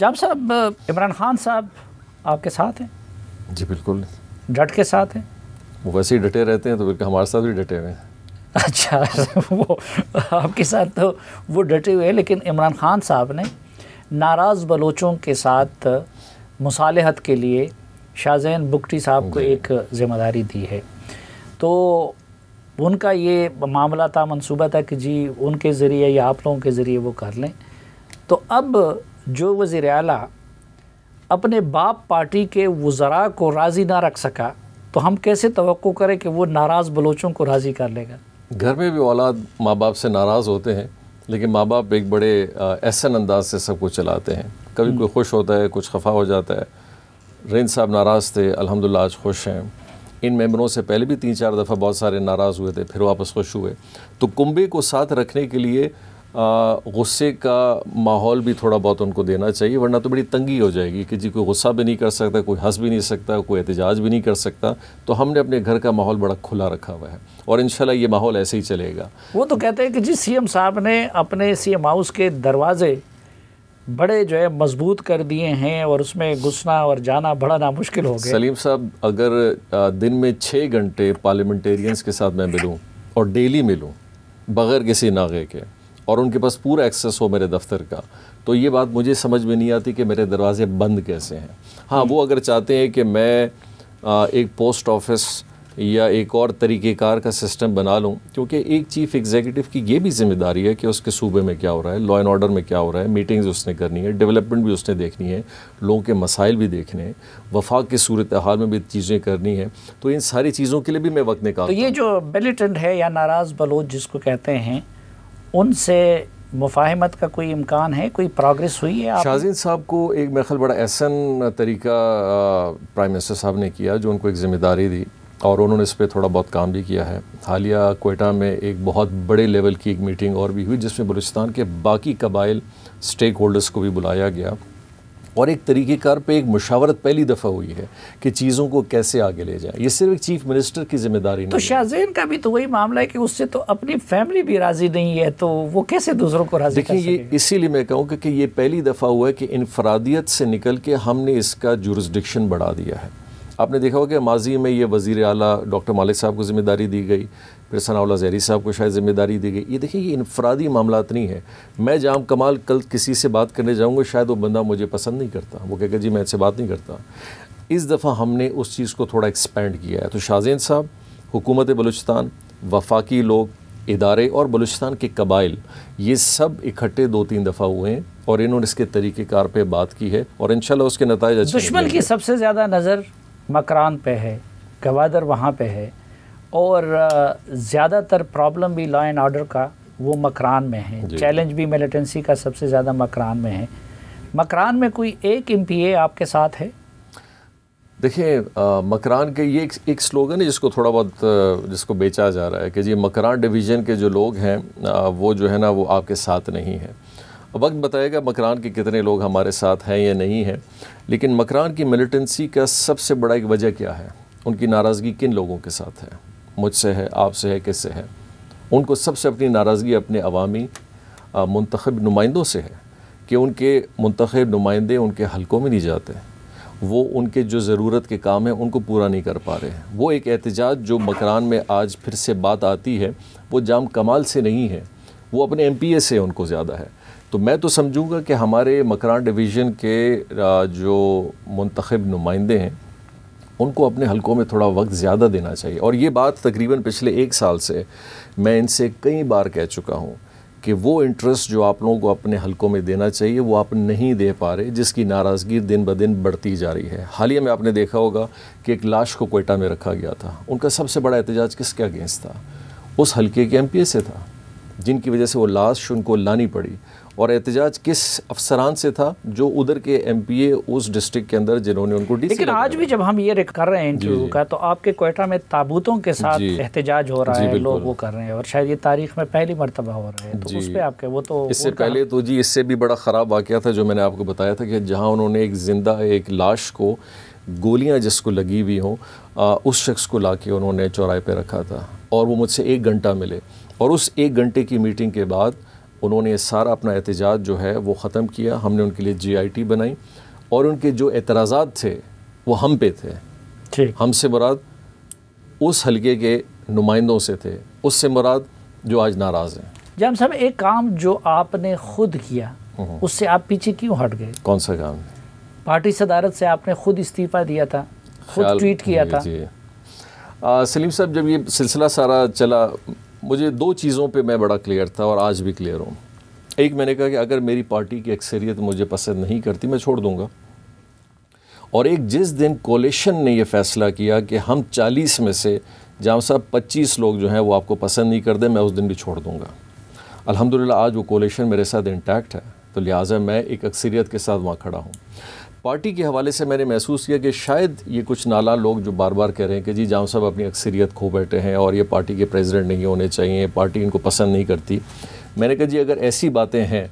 जाम साहब इमरान खान साहब आपके साथ हैं जी बिल्कुल डट के साथ हैं वो वैसे ही डटे रहते हैं तो बिल्कुल हमारे साथ भी डटे हुए हैं अच्छा वो आपके साथ तो वो डटे हुए हैं लेकिन इमरान खान साहब ने नाराज़ बलोचों के साथ मुसालहत के लिए शाहजैन बुकटी साहब को एक ज़िम्मेदारी दी है तो उनका ये मामला था मनसूबा था कि जी उनके ज़रिए या आप लोगों के ज़रिए वो कर लें तो अब जो वज़ी अला अपने बाप पार्टी के वज़रा को राज़ी ना रख सका तो हम कैसे तो करें कि वो नाराज़ बलोचों को राज़ी कर लेगा घर में भी औलाद माँ बाप से नाराज़ होते हैं लेकिन माँ बाप एक बड़े एहसन अंदाज से सब कुछ चलाते हैं कभी हम्म। कोई खुश होता है कुछ खफा हो जाता है रेंद साहब नाराज़ थे अलहमदिल्ला आज खुश हैं इन मेम्बरों से पहले भी तीन चार दफ़ा बहुत सारे नाराज़ हुए थे फिर वापस खुश हुए तो कुंबे को साथ रखने के लिए गुस्से का माहौल भी थोड़ा बहुत उनको देना चाहिए वरना तो बड़ी तंगी हो जाएगी कि जी कोई गुस्सा भी नहीं कर सकता कोई हंस भी नहीं सकता कोई एहतजाज भी नहीं कर सकता तो हमने अपने घर का माहौल बड़ा खुला रखा हुआ है और इन ये माहौल ऐसे ही चलेगा वो तो कहते हैं कि जी सी साहब ने अपने सी हाउस के दरवाजे बड़े जो है मजबूत कर दिए हैं और उसमें घुसना और जाना बड़ा मुश्किल हो गया सलीम साहब अगर दिन में छः घंटे पार्लियामेंटेरियंस के साथ मैं मिलूँ और डेली मिलूँ बग़ैर किसी नागे के और उनके पास पूरा एक्सेस हो मेरे दफ्तर का तो ये बात मुझे समझ में नहीं आती कि मेरे दरवाजे बंद कैसे हैं हाँ हम्म। वो अगर चाहते हैं कि मैं आ, एक पोस्ट ऑफिस या एक और तरीक़ेकार का सिस्टम बना लूँ क्योंकि एक चीफ़ एग्जीक्यूटिव की ये भी जिम्मेदारी है कि उसके सूबे में क्या हो रहा है लॉ एंड ऑर्डर में क्या हो रहा है मीटिंग्स उसने करनी है डेवलपमेंट भी उसने देखनी है लोगों के मसाइल भी देखने हैं वफाक की सूरत हाल में भी चीज़ें करनी है तो इन सारी चीज़ों के लिए भी मैं वक्त निकाल तो ये जो मिलिटेंट है या नाराज़ बलोच जिसको कहते हैं उनसे मुफाहमत का कोई इम्कान है कोई प्रोग्रेस हुई है शाहजीन साहब को एक मेखल ख्याल बड़ा एहसन तरीका प्राइम मिनिस्टर साहब ने किया जो उनको एक ज़िम्मेदारी दी और उन्होंने इस पर थोड़ा बहुत काम भी किया है हालिया कोयटा में एक बहुत बड़े लेवल की एक मीटिंग और भी हुई जिसमें बलूचिस्तान के बाकी कबाइल स्टेक होल्डर्स को भी बुलाया गया और एक तरीक़ेकार पे एक मुशावरत पहली दफ़ा हुई है कि चीज़ों को कैसे आगे ले जाए ये सिर्फ एक चीफ मिनिस्टर की जिम्मेदारी तो शाहजैन का भी तो वही मामला है कि उससे तो अपनी फैमिली भी राज़ी नहीं है तो वो कैसे दूसरों को राज़ी देखिए ये इसीलिए मैं कहूँ क्योंकि ये पहली दफ़ा हुआ है कि इनफरादियत से निकल के हमने इसका जुरस्डिक्शन बढ़ा दिया है आपने देखा होगा कि माजी में ये वज़ी अली डॉक्टर मालिक साहब को ज़िम्मेदारी दी गई फिर सनाउल्ला जहरी साहब को शायद जिम्मेदारी दी गई ये देखिए ये इनफरादी मामला नहीं है मैं जाम कमाल कल किसी से बात करने जाऊँगा शायद वो बंदा मुझे पसंद नहीं करता वो कहकर जी मैं इससे बात नहीं करता इस दफ़ा हमने उस चीज़ को थोड़ा एक्सपेंड किया है तो शाहजेन साहब हुकूमत बलूचिस्तान वफाकी लोग इदारे और बलूचिस्तान के कबाइल ये सब इकट्ठे दो तीन दफ़ा हुए हैं और इन्होंने इसके तरीक़ेकार पे बात की है और इन उसके नतज दुश्मन की सबसे ज़्यादा नज़र मकरान पे है गवादर वहाँ पे है और ज़्यादातर प्रॉब्लम भी लॉ एंड ऑर्डर का वो मकरान में है चैलेंज भी मिलिटेंसी का सबसे ज़्यादा मकरान में है मकरान में कोई एक एम आपके साथ है देखिए मकरान के ये एक, एक स्लोगन है जिसको थोड़ा बहुत जिसको बेचा जा रहा है कि जी मकरान डिवीज़न के जो लोग हैं वो जो है ना वो आपके साथ नहीं है वक्त बताएगा मकरान के कितने लोग हमारे साथ हैं या नहीं हैं लेकिन मकरान की मिलिटेंसी का सबसे बड़ा एक वजह क्या है उनकी नाराज़गी किन लोगों के साथ है मुझसे है आपसे है किससे है उनको सबसे अपनी नाराज़गी अपने अवामी मंतखब नुमाइंदों से है कि उनके मंतखब नुमाइंदे उनके हलकों में नहीं जाते वो उनके जो ज़रूरत के काम हैं उनको पूरा नहीं कर पा रहे हैं वो एक एहतजाज जो मकरान में आज फिर से बात आती है वो जाम कमाल से नहीं है वो अपने एम पी ए से उनको ज़्यादा है तो मैं तो समझूंगा कि हमारे मकरान डिवीज़न के जो मंतखब नुमाइंदे हैं उनको अपने हलकों में थोड़ा वक्त ज़्यादा देना चाहिए और ये बात तकरीबन पिछले एक साल से मैं इनसे कई बार कह चुका हूँ कि वो इंटरेस्ट जो आप लोगों को अपने हलकों में देना चाहिए वो आप नहीं दे पा रहे जिसकी नाराज़गी दिन ब दिन बढ़ती जा रही है हाल ही में आपने देखा होगा कि एक लाश को कोयटा में रखा गया था उनका सबसे बड़ा एहतजाज किसके अगेंस्ट था उस हल्के के एम से था जिनकी वजह से वो लाश उनको लानी पड़ी और एहतजाज किस अफसरान से था जो उधर के एमपीए उस डिस्ट्रिक्ट के अंदर जिन्होंने उनको लेकिन आज भी जब हम ये कर रहे हैं इंटरव्यू का तो आपके कोयटा में ताबूतों के साथ एहतजाज हो रहा है लोग वो कर रहे हैं और शायद ये तारीख में पहली मरतबा हो रहा है तो उस पर आपके वो तो इससे पहले तो जी इससे भी बड़ा ख़राब वाक़ था जो मैंने आपको बताया था कि जहाँ उन्होंने एक ज़िंदा एक लाश को गोलियां जिसको लगी हुई हों उस शख्स को ला के उन्होंने चौराहे पे रखा था और वो मुझसे एक घंटा मिले और उस एक घंटे की मीटिंग के बाद उन्होंने सारा अपना एहतजाज जो है वो ख़त्म किया हमने उनके लिए टी बनाई और उनके जो एतराजा थे वो हम पे थे हमसे मुराद उस हलके के नुमाइंदों से थे उससे मुराद जो आज नाराज़ हैं जाम साहब एक काम जो आपने खुद किया हम्म। उससे आप पीछे क्यों हट गए कौन सा काम पार्टी सदारत से आपने खुद इस्तीफ़ा दिया था खुद ट्वीट किया था आ, सलीम साहब जब ये सिलसिला सारा चला मुझे दो चीज़ों पे मैं बड़ा क्लियर था और आज भी क्लियर हूँ एक मैंने कहा कि अगर मेरी पार्टी की अक्सरियत मुझे पसंद नहीं करती मैं छोड़ दूँगा और एक जिस दिन कोलेशन ने यह फ़ैसला किया कि हम चालीस में से जहाँ साहब पच्चीस लोग जो हैं वो आपको पसंद नहीं कर मैं उस दिन भी छोड़ दूँगा अलहमदिल्ला आज वो कोलेशन मेरे साथ इंटैक्ट है तो लिहाजा मैं एक अक्सरियत के साथ वहाँ खड़ा हूँ पार्टी के हवाले से मैंने महसूस किया कि शायद ये कुछ नाला लोग जो बार बार कह रहे हैं कि जी जाम साहब अपनी अक्सरियत खो बैठे हैं और ये पार्टी के प्रेसिडेंट नहीं होने चाहिए पार्टी इनको पसंद नहीं करती मैंने कहा जी अगर ऐसी बातें हैं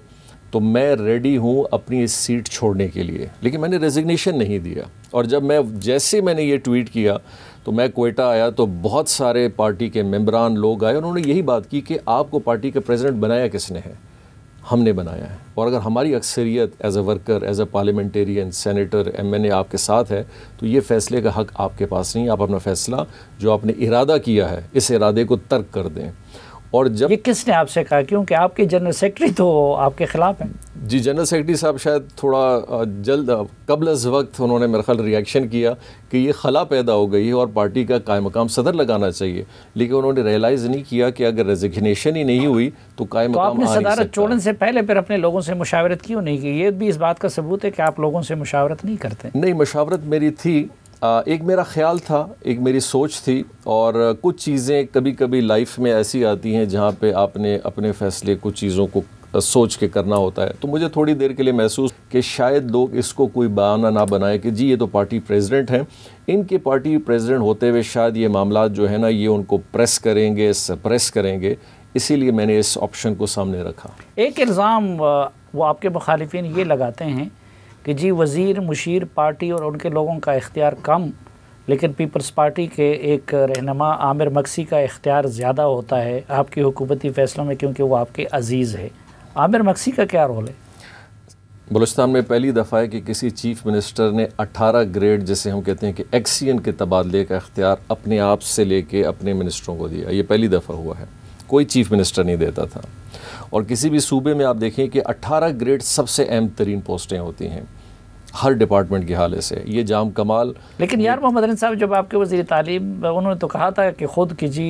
तो मैं रेडी हूँ अपनी इस सीट छोड़ने के लिए लेकिन मैंने रेजिग्नेशन नहीं दिया और जब मैं जैसे मैंने ये ट्वीट किया तो मैं कोयटा आया तो बहुत सारे पार्टी के मेम्बरान लोग आए उन्होंने यही बात की कि आपको पार्टी का प्रेजिडेंट बनाया किसने है हमने बनाया है और अगर हमारी अक्सरियत as a worker as a parliamentarian senator M N A आपके साथ है तो ये फैसले का हक आपके पास नहीं आप अपना फ़ैसला जो आपने इरादा किया है इस इरादे को तर्क कर दें और जब ये किसने आपसे कहा क्योंकि आपके जनरल सेक्रेटरी तो आपके ख़िलाफ़ हैं जी जनरल सेक्रेटरी साहब शायद थोड़ा जल्द कबल अज वक्त उन्होंने मेरा ख्याल रिएक्शन किया कि ये खला पैदा हो गई है और पार्टी का काय मकाम सदर लगाना चाहिए लेकिन उन्होंने रियलाइज़ नहीं किया कि अगर रेजिग्नेशन ही नहीं हुई तो काय तो मकाम सदारत छोड़ने से पहले फिर अपने लोगों से मुशावरत क्यों नहीं की ये भी इस बात का सबूत है कि आप लोगों से मुशावरत नहीं करते नहीं मशावरत मेरी थी एक मेरा ख्याल था एक मेरी सोच थी और कुछ चीज़ें कभी कभी लाइफ में ऐसी आती हैं जहाँ पे आपने अपने फ़ैसले कुछ चीज़ों को सोच के करना होता है तो मुझे थोड़ी देर के लिए महसूस कि शायद लोग इसको कोई बयाना ना बनाए कि जी ये तो पार्टी प्रेसिडेंट हैं इनके पार्टी प्रेसिडेंट होते हुए शायद ये मामला जो है ना ये उनको प्रेस करेंगे सप्रेस करेंगे इसीलिए मैंने इस ऑप्शन को सामने रखा एक इल्ज़ाम वो आपके मुखालिफिन ये लगाते हैं कि जी वज़ीर मुशीर पार्टी और उनके लोगों का इख्तियार कम लेकिन पीपल्स पार्टी के एक रहनमा आमिर मक्सी का इख्तियार ज़्यादा होता है आपकी हुकूमती फ़ैसलों में क्योंकि वो आपके अजीज़ है आमिर मक्सी का क्या रोल है बलूचिस्तान में पहली दफ़ा है कि किसी चीफ मिनिस्टर ने 18 ग्रेड जिसे हम कहते हैं कि एक्सीन के तबादले का इख्तियार अपने आप से लेके अपने मिनिस्टरों को दिया ये पहली दफ़ा हुआ है कोई चीफ मिनिस्टर नहीं देता था और किसी भी सूबे में आप देखें कि 18 ग्रेड सबसे अहम तरीन पोस्टें होती हैं हर डिपार्टमेंट के हाले से ये जाम कमाल लेकिन यार मोहम्मद अली साहब जब आपके वजी तालीम उन्होंने तो कहा था कि ख़ुद की जी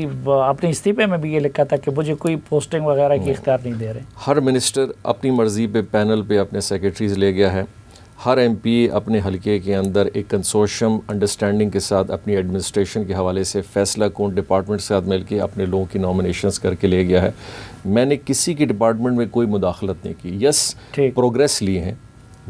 अपने इस्तीफे में भी ये लिखा था कि मुझे कोई पोस्टिंग वगैरह की इख्तियार नहीं दे रहे हर मिनिस्टर अपनी मर्ज़ी पे पैनल पे अपने सेक्रेटरीज ले गया है हर एमपी अपने हलके के अंदर एक कंसोशम अंडरस्टैंडिंग के साथ अपनी एडमिनिस्ट्रेशन के हवाले से फैसला कौन डिपार्टमेंट के साथ मिलकर अपने लोगों की नॉमिनेशंस करके ले गया है मैंने किसी के डिपार्टमेंट में कोई मुदाखलत नहीं की यस प्रोग्रेस ली हैं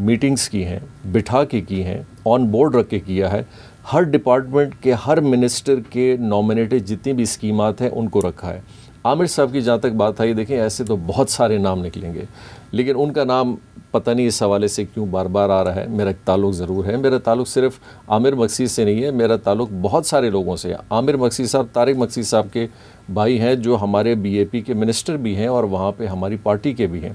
मीटिंग्स की हैं बिठा के की हैं ऑन बोर्ड रख के किया है हर डिपार्टमेंट के हर मिनिस्टर के नॉमिनेटेड जितनी भी स्कीमात हैं उनको रखा है आमिर साहब की जहाँ तक बात आई देखें ऐसे तो बहुत सारे नाम निकलेंगे लेकिन उनका नाम पता नहीं इस हवाले से क्यों बार बार आ रहा है मेरा ताल्लुक ज़रूर है मेरा ताल्लुक सिर्फ आमिर मकसी से नहीं है मेरा ताल्लुक बहुत सारे लोगों से है आमिर मकसी साहब तारिक मकसी साहब के भाई हैं जो हमारे बीएपी के मिनिस्टर भी हैं और वहाँ पे हमारी पार्टी के भी हैं